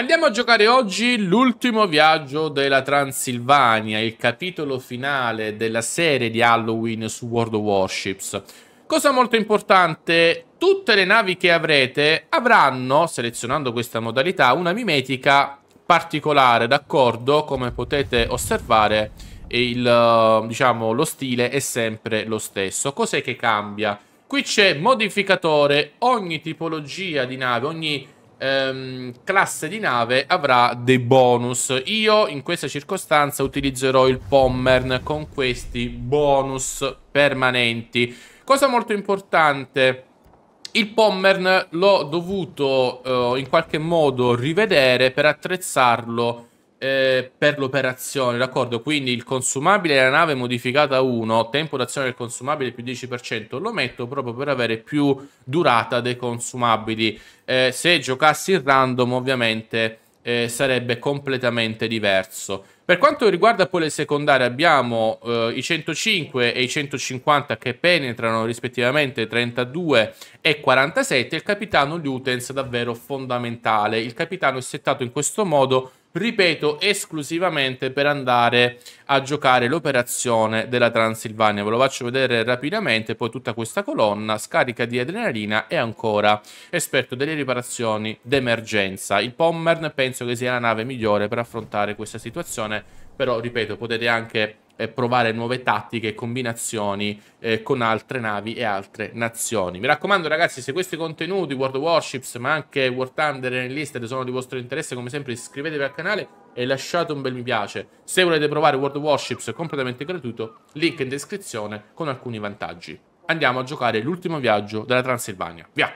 Andiamo a giocare oggi l'ultimo viaggio della Transilvania, il capitolo finale della serie di Halloween su World of Warships. Cosa molto importante, tutte le navi che avrete avranno, selezionando questa modalità, una mimetica particolare, d'accordo? Come potete osservare, il, diciamo, lo stile è sempre lo stesso. Cos'è che cambia? Qui c'è modificatore, ogni tipologia di nave, ogni ehm, classe di nave avrà dei bonus. Io in questa circostanza utilizzerò il Pommern con questi bonus permanenti. Cosa molto importante... Il Pommern l'ho dovuto eh, in qualche modo rivedere per attrezzarlo eh, per l'operazione, d'accordo? Quindi il consumabile della nave modificata 1, tempo d'azione del consumabile più 10%, lo metto proprio per avere più durata dei consumabili. Eh, se giocassi in random ovviamente eh, sarebbe completamente diverso. Per quanto riguarda poi le secondarie abbiamo eh, i 105 e i 150 che penetrano rispettivamente 32 e 47, il capitano Lutens davvero fondamentale. Il capitano è settato in questo modo ripeto, esclusivamente per andare a giocare l'operazione della Transilvania. Ve lo faccio vedere rapidamente, poi tutta questa colonna, scarica di adrenalina e ancora esperto delle riparazioni d'emergenza. Il Pommern penso che sia la nave migliore per affrontare questa situazione, però ripeto, potete anche eh, provare nuove tattiche e combinazioni eh, con altre navi e altre nazioni. Mi raccomando ragazzi, se questi contenuti, World of Warships, ma anche War Thunder e Enlisted sono di vostro interesse, come sempre iscrivetevi al canale e lasciate un bel mi piace. Se volete provare World of Warships completamente gratuito, link in descrizione con alcuni vantaggi. Andiamo a giocare l'ultimo viaggio della Transilvania. Via!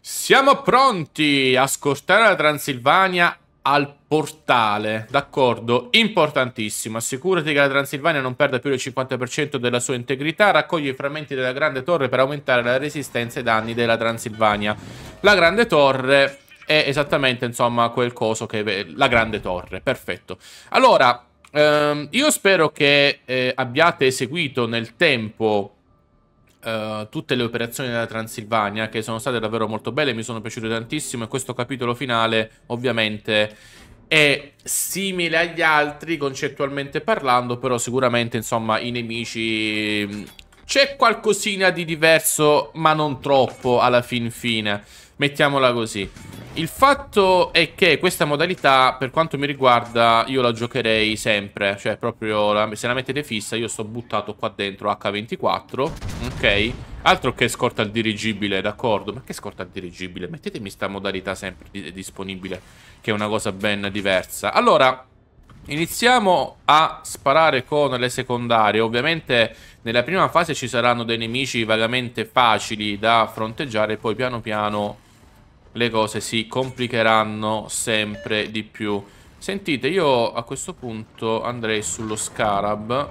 Siamo pronti a scortare la Transilvania al portale, d'accordo? Importantissimo, assicurati che la Transilvania non perda più del 50% della sua integrità, raccoglie i frammenti della Grande Torre per aumentare la resistenza ai danni della Transilvania. La Grande Torre è esattamente, insomma, quel coso che... la Grande Torre, perfetto. Allora, ehm, io spero che eh, abbiate eseguito nel tempo eh, tutte le operazioni della Transilvania che sono state davvero molto belle, mi sono piaciute tantissimo e questo capitolo finale ovviamente è simile agli altri concettualmente parlando, però sicuramente insomma i nemici mm, c'è qualcosina di diverso, ma non troppo alla fin fine. Mettiamola così. Il fatto è che questa modalità, per quanto mi riguarda, io la giocherei sempre. Cioè, proprio la, se la mettete fissa, io sto buttato qua dentro H24. Ok? Altro che scorta al dirigibile, d'accordo? Ma che scorta al dirigibile? Mettetemi sta modalità sempre di disponibile, che è una cosa ben diversa. Allora, Iniziamo a sparare con le secondarie. Ovviamente nella prima fase ci saranno dei nemici vagamente facili da fronteggiare, poi piano piano le cose si complicheranno sempre di più. Sentite, io a questo punto andrei sullo scarab.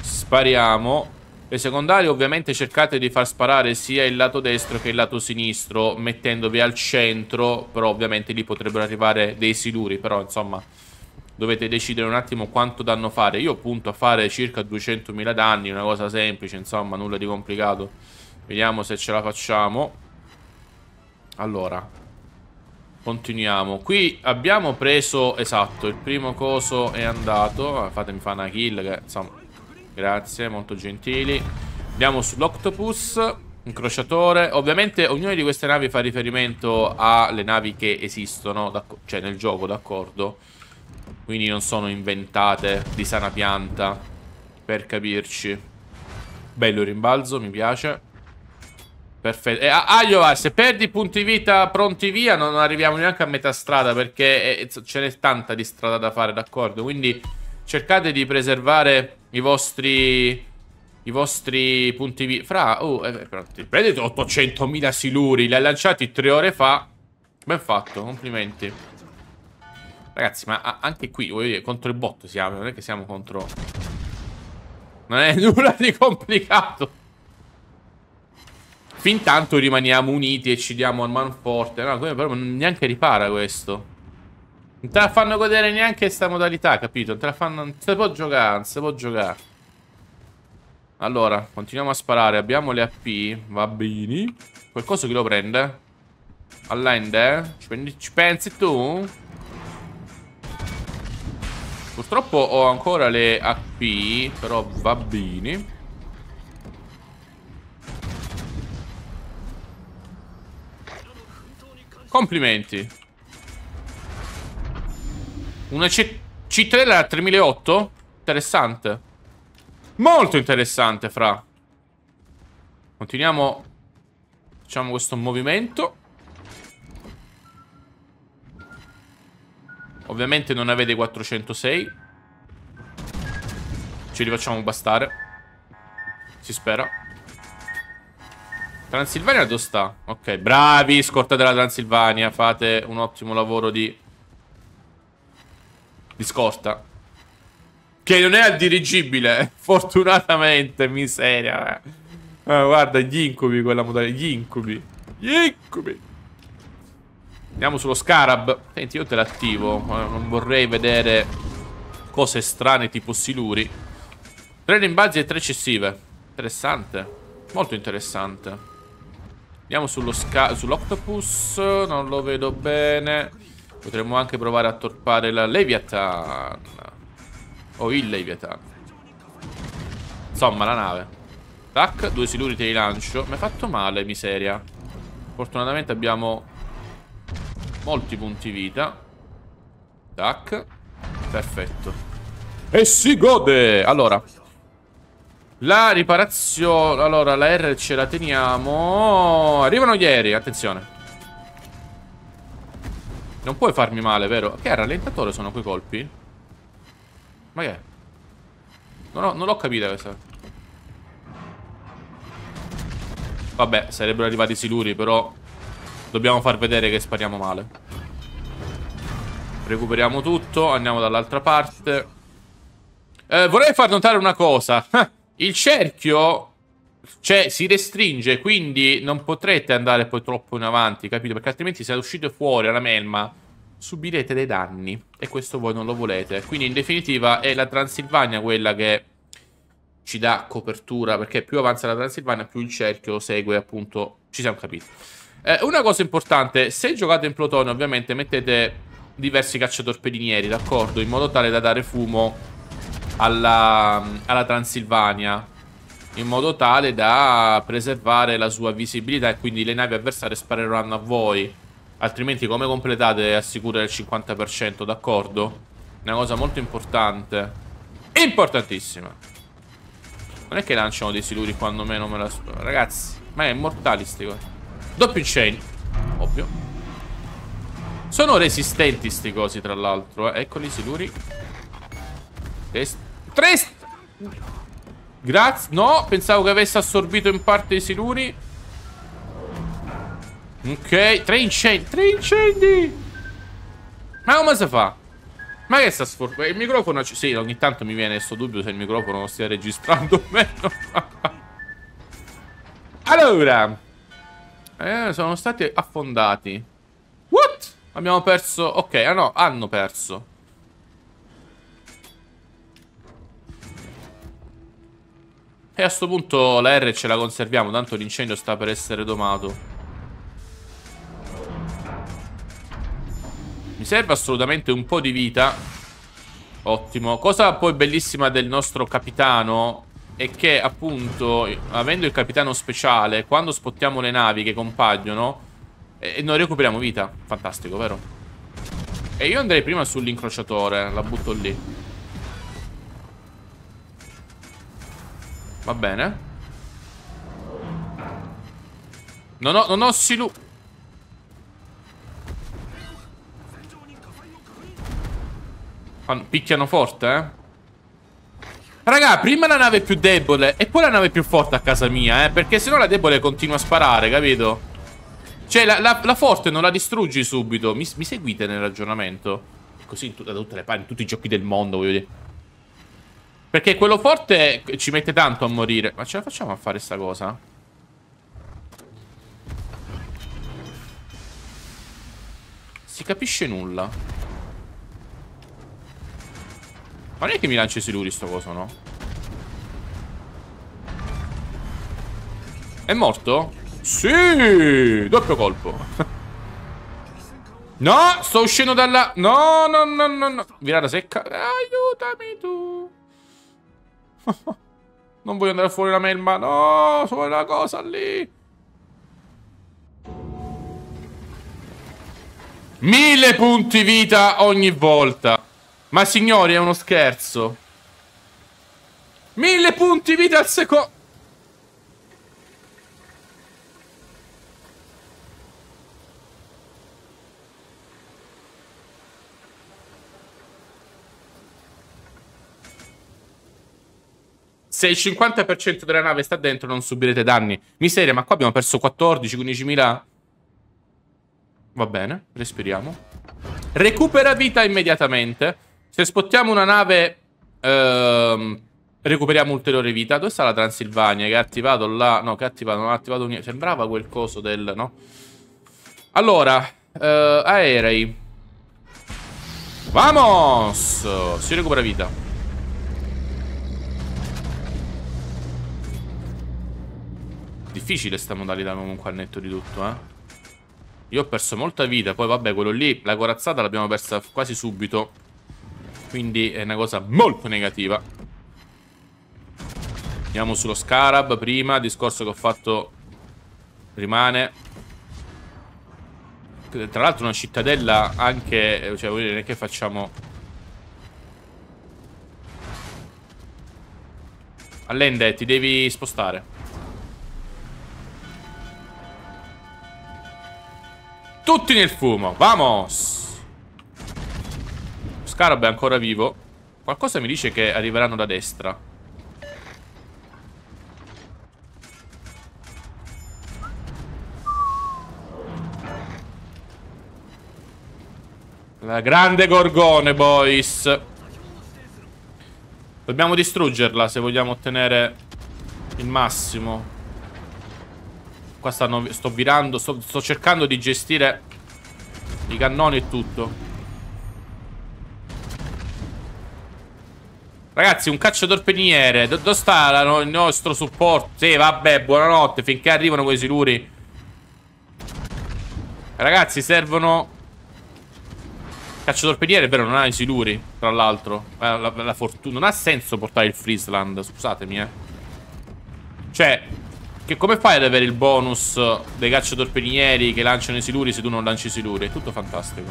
Spariamo. Le secondarie ovviamente cercate di far sparare sia il lato destro che il lato sinistro, mettendovi al centro, però ovviamente lì potrebbero arrivare dei siluri, però insomma dovete decidere un attimo quanto danno fare. Io punto a fare circa 200.000 danni, una cosa semplice, insomma, nulla di complicato. Vediamo se ce la facciamo. Allora Continuiamo Qui abbiamo preso Esatto Il primo coso è andato Fatemi fare una kill che, insomma, Grazie Molto gentili Andiamo sull'Octopus Incrociatore Ovviamente ognuna di queste navi fa riferimento alle navi che esistono Cioè nel gioco d'accordo Quindi non sono inventate Di sana pianta Per capirci Bello il rimbalzo mi piace Perfetto. E eh, Aiova, ah, se perdi punti vita pronti via, non arriviamo neanche a metà strada perché eh, ce n'è tanta di strada da fare, d'accordo? Quindi cercate di preservare i vostri i vostri punti vita. Fra, oh, eh, pronti. prendete 800.000 siluri, li ha lanciati tre ore fa. Ben fatto, complimenti. Ragazzi, ma anche qui, voglio dire, contro il bot siamo, non è che siamo contro... Non è nulla di complicato. Fintanto rimaniamo uniti e ci diamo al manforte. No, però neanche ripara questo. Non te la fanno godere neanche questa modalità, capito? Non te la fanno... Non si può giocare, non si può giocare. Allora, continuiamo a sparare. Abbiamo le AP. Va bene. Qualcosa che lo prende. Allende? Eh? ci pensi tu? Purtroppo ho ancora le AP, però va bene. Complimenti. Una C a 3008? Interessante. Molto interessante, fra. Continuiamo. Facciamo questo movimento. Ovviamente non avete 406. Ci rifacciamo bastare. Si spera. Transilvania dove sta? Ok, bravi, scorta della Transilvania. Fate un ottimo lavoro di... Di scorta. Che non è al dirigibile, fortunatamente, miseria. Eh, guarda, gli incubi quella modalità. Gli incubi. Gli incubi. Andiamo sullo scarab. Senti, io te l'attivo. Eh, non vorrei vedere cose strane tipo siluri. Tre rimbalzi e tre eccessive. Interessante. Molto interessante. Andiamo sull'octopus, non lo vedo bene. Potremmo anche provare a torpare la Leviathan. O il Leviathan. Insomma, la nave. Tac, due siluri te li lancio. Mi ha fatto male, miseria. Fortunatamente abbiamo molti punti vita. Tac. Perfetto. E si gode! Allora, la riparazione... Allora, la R ce la teniamo. Arrivano gli aerei, attenzione. Non puoi farmi male, vero? Che rallentatore sono quei colpi? Ma che è? Non l'ho capita questa. Vabbè, sarebbero arrivati siluri, però... Dobbiamo far vedere che spariamo male. Recuperiamo tutto, andiamo dall'altra parte. Eh, vorrei far notare una cosa. Il cerchio cioè, si restringe, quindi non potrete andare poi troppo in avanti, capito? Perché altrimenti se uscite fuori alla melma subirete dei danni e questo voi non lo volete. Quindi in definitiva è la Transilvania quella che ci dà copertura, perché più avanza la Transilvania più il cerchio segue appunto, ci siamo capiti. Eh, una cosa importante, se giocate in plotone ovviamente mettete diversi cacciatorpedinieri, d'accordo? In modo tale da dare fumo alla, alla Transilvania in modo tale da preservare la sua visibilità e quindi le navi avversarie spareranno a voi. Altrimenti come completate assicura il 50%, d'accordo? Una cosa molto importante. Importantissima. Non è che lanciano dei siluri quando meno me la... Ragazzi, ma è immortali sti cosi. Doppio chain. Ovvio. Sono resistenti sti cosi, tra l'altro. Eh. Eccoli i siluri. Test. Tre... Grazie. No, pensavo che avesse assorbito in parte i siluri. Ok, tre incendi. Tre incendi. Ma come si fa? Ma che sta sfortunando? Il microfono... Sì, ogni tanto mi viene questo dubbio se il microfono non stia registrando o meno. allora. Eh, sono stati affondati. What? Abbiamo perso... Ok, ah no, hanno perso. E a questo punto la R ce la conserviamo, tanto l'incendio sta per essere domato. Mi serve assolutamente un po' di vita. Ottimo. Cosa poi bellissima del nostro capitano è che appunto, avendo il capitano speciale, quando spottiamo le navi che compaiono, eh, non recuperiamo vita. Fantastico, vero? E io andrei prima sull'incrociatore, la butto lì. Va bene Non ho, non ho silu Picchiano forte, eh Raga, prima la nave più debole e poi la nave più forte a casa mia, eh Perché sennò la debole continua a sparare, capito? Cioè, la, la, la forte non la distruggi subito mi, mi, seguite nel ragionamento? Così da tutte le parti, in tutti i giochi del mondo, voglio dire perché quello forte ci mette tanto a morire. Ma ce la facciamo a fare sta cosa? Si capisce nulla. Ma non è che mi lancia i siluri sto coso, no? È morto? Sì! Doppio colpo. No, sto uscendo dalla... No, no, no, no, no. Virata secca. Aiutami tu. non voglio andare fuori la melma. No, sono una cosa lì. Mille punti vita ogni volta. Ma signori, è uno scherzo. Mille punti vita al secondo. se il 50% della nave sta dentro non subirete danni. Miseria, ma qua abbiamo perso 14, 15 mila... Va bene, respiriamo. Recupera vita immediatamente. Se spottiamo una nave... Ehm, recuperiamo ulteriore vita. Dove sta la Transilvania? Che ha attivato là... No, che ha attivato... Non ha attivato niente. Sembrava quel coso del... No? Allora... Eh, aerei. Vamos! Si recupera vita. difficile sta modalità comunque al netto di tutto, eh. Io ho perso molta vita, poi vabbè, quello lì, la corazzata l'abbiamo persa quasi subito. Quindi è una cosa molto negativa. Andiamo sullo scarab prima, discorso che ho fatto rimane. Tra l'altro una cittadella anche, cioè vuol dire che facciamo... Allende, ti devi spostare. Tutti nel fumo, vamos Scarab è ancora vivo Qualcosa mi dice che arriveranno da destra La grande gorgone, boys Dobbiamo distruggerla se vogliamo ottenere il massimo Qua stanno, sto virando sto, sto cercando di gestire I cannoni e tutto Ragazzi, un cacciatorpediniere peniere. Dove sta la, il nostro supporto? Sì, vabbè, buonanotte. Finché arrivano quei siluri. Ragazzi, servono... Cacciatorpediniere, peniere, però non ha i siluri, tra l'altro. La, eh, la, la fortuna. Non ha senso portare il Friesland, scusatemi, eh. Cioè, che come fai ad avere il bonus dei cacciatorpedinieri che lanciano i siluri se tu non lanci i siluri? È tutto fantastico.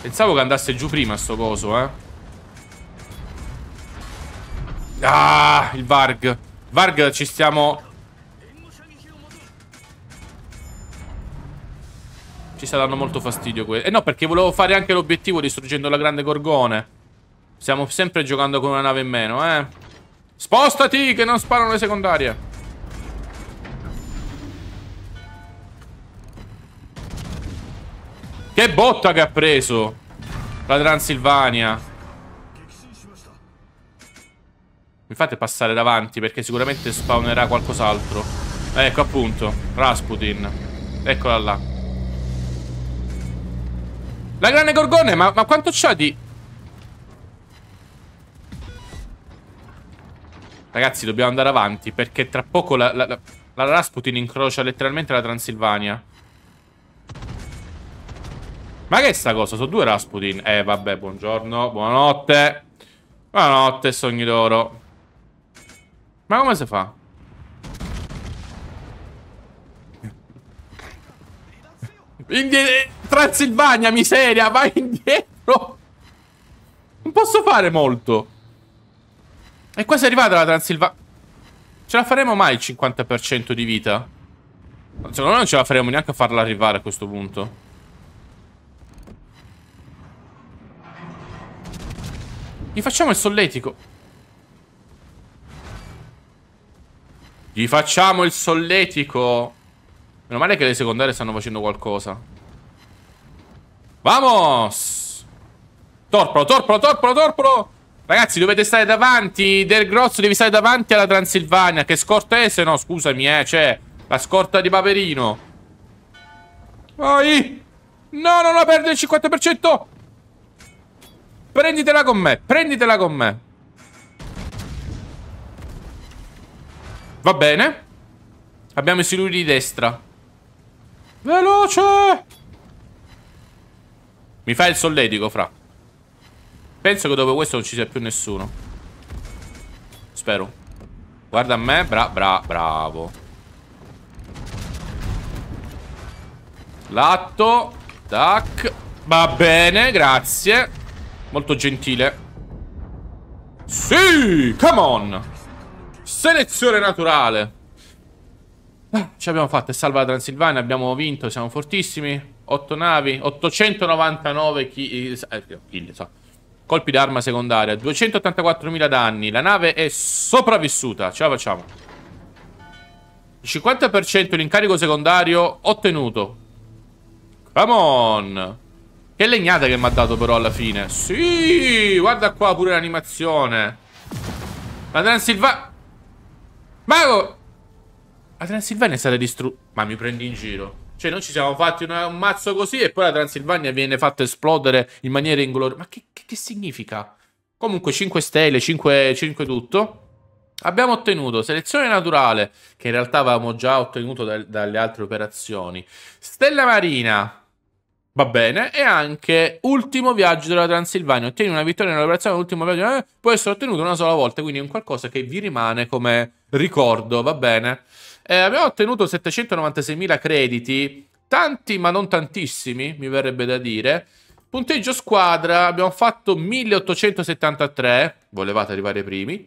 Pensavo che andasse giù prima sto coso, eh. Ah, il Varg. Varg, ci stiamo... Ci sta dando molto fastidio questo. Eh no, perché volevo fare anche l'obiettivo distruggendo la grande gorgone. Stiamo sempre giocando con una nave in meno, eh. Spostati, che non sparano le secondarie. Che botta che ha preso la Transilvania. Mi fate passare davanti perché sicuramente spawnerà qualcos'altro. Ecco appunto, Rasputin. Eccola là. La grande gorgone, ma, ma quanto c'ha di... Ragazzi, dobbiamo andare avanti perché tra poco la, la, la, la Rasputin incrocia letteralmente la Transilvania. Ma che è sta cosa? Sono due Rasputin. Eh, vabbè, buongiorno, buonanotte. Buonanotte, sogni d'oro. Ma come si fa? Transilvania, miseria, vai indietro! Non posso fare molto. E quasi arrivata la Transilva... Ce la faremo mai il 50% di vita? Secondo me non ce la faremo neanche a farla arrivare a questo punto. Gli facciamo il solletico. Gli facciamo il solletico. Meno male che le secondarie stanno facendo qualcosa. Vamos! torpro, torpro, torpro! torpro! Ragazzi, dovete stare davanti. Del grosso devi stare davanti alla Transilvania. Che scorta è? Se no, scusami, eh. Cioè, la scorta di Paperino. Vai. No, non la perdere il 50%. Prenditela con me. Prenditela con me. Va bene. Abbiamo i siluri di destra. Veloce. Mi fai il solletico, fra. Penso che dopo questo non ci sia più nessuno Spero Guarda a me Bra bra bravo Latto Tac Va bene grazie Molto gentile Sì Come on Selezione naturale eh, Ci abbiamo fatto E salva la Transilvania Abbiamo vinto Siamo fortissimi 8 navi 899 kill, eh, kill eh, so. Colpi d'arma secondaria 284.000 danni La nave è sopravvissuta Ce la facciamo 50% l'incarico secondario ottenuto Come on Che legnata che mi ha dato però alla fine Sì Guarda qua pure l'animazione La Transilva Mago La Transilvania è stata distrutta Ma mi prendi in giro cioè, noi ci siamo fatti una, un mazzo così e poi la Transilvania viene fatta esplodere in maniera ingloriosa. Ma che, che, che, significa? Comunque 5 stelle, 5, 5 tutto. Abbiamo ottenuto selezione naturale, che in realtà avevamo già ottenuto da, dalle altre operazioni. Stella marina, Va bene, e anche ultimo viaggio della Transilvania. Ottieni una vittoria nell'operazione ultimo viaggio, eh, può essere ottenuto una sola volta, quindi è un qualcosa che vi rimane come ricordo, va bene? Eh, abbiamo ottenuto 796.000 crediti, tanti ma non tantissimi, mi verrebbe da dire. Punteggio squadra, abbiamo fatto 1873, volevate arrivare ai primi.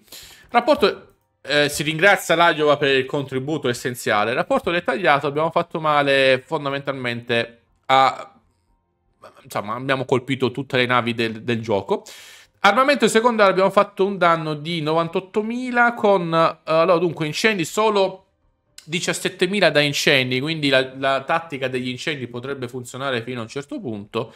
Rapporto, eh, si ringrazia l'Agiova per il contributo essenziale. Rapporto dettagliato, abbiamo fatto male fondamentalmente a... Insomma, abbiamo colpito tutte le navi del, del gioco. Armamento secondario abbiamo fatto un danno di 98.000 con... Eh, allora, dunque, incendi solo 17.000 da incendi, quindi la, la, tattica degli incendi potrebbe funzionare fino a un certo punto.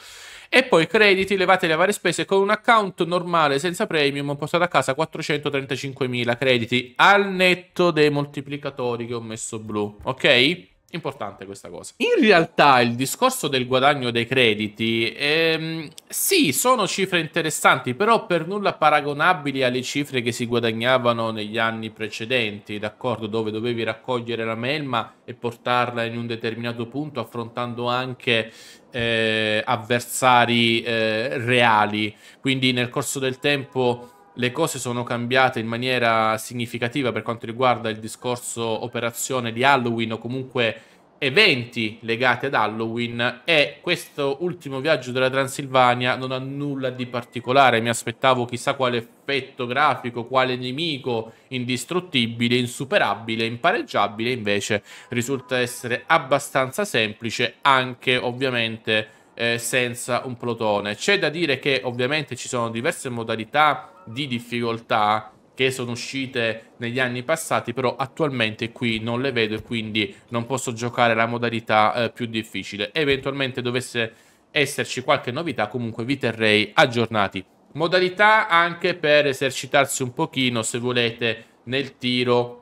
E poi crediti, levate le varie spese, con un account normale senza premium portate a casa 435.000 crediti al netto dei moltiplicatori che ho messo blu, ok? Importante questa cosa. In realtà il discorso del guadagno dei crediti, ehm, sì, sono cifre interessanti, però per nulla paragonabili alle cifre che si guadagnavano negli anni precedenti, d'accordo, dove dovevi raccogliere la melma e portarla in un determinato punto, affrontando anche eh, avversari eh, reali. Quindi nel corso del tempo le cose sono cambiate in maniera significativa per quanto riguarda il discorso operazione di Halloween o comunque eventi legati ad Halloween e questo ultimo viaggio della Transilvania non ha nulla di particolare, mi aspettavo chissà quale effetto grafico, quale nemico indistruttibile, insuperabile, impareggiabile, invece risulta essere abbastanza semplice anche ovviamente eh, senza un plotone. C'è da dire che ovviamente ci sono diverse modalità di difficoltà che sono uscite negli anni passati, però attualmente qui non le vedo e quindi non posso giocare la modalità eh, più difficile. Eventualmente dovesse esserci qualche novità, comunque vi terrei aggiornati. Modalità anche per esercitarsi un pochino, se volete, nel tiro,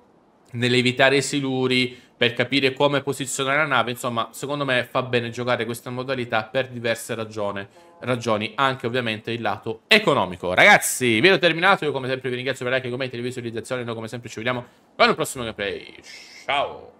nell'evitare i siluri, per capire come posizionare la nave, insomma, secondo me fa bene giocare questa modalità per diverse ragioni, ragioni anche ovviamente il lato economico. Ragazzi, vedo terminato, io come sempre vi ringrazio per like, i commenti, le visualizzazioni, noi come sempre ci vediamo con il prossimo gameplay. Ciao!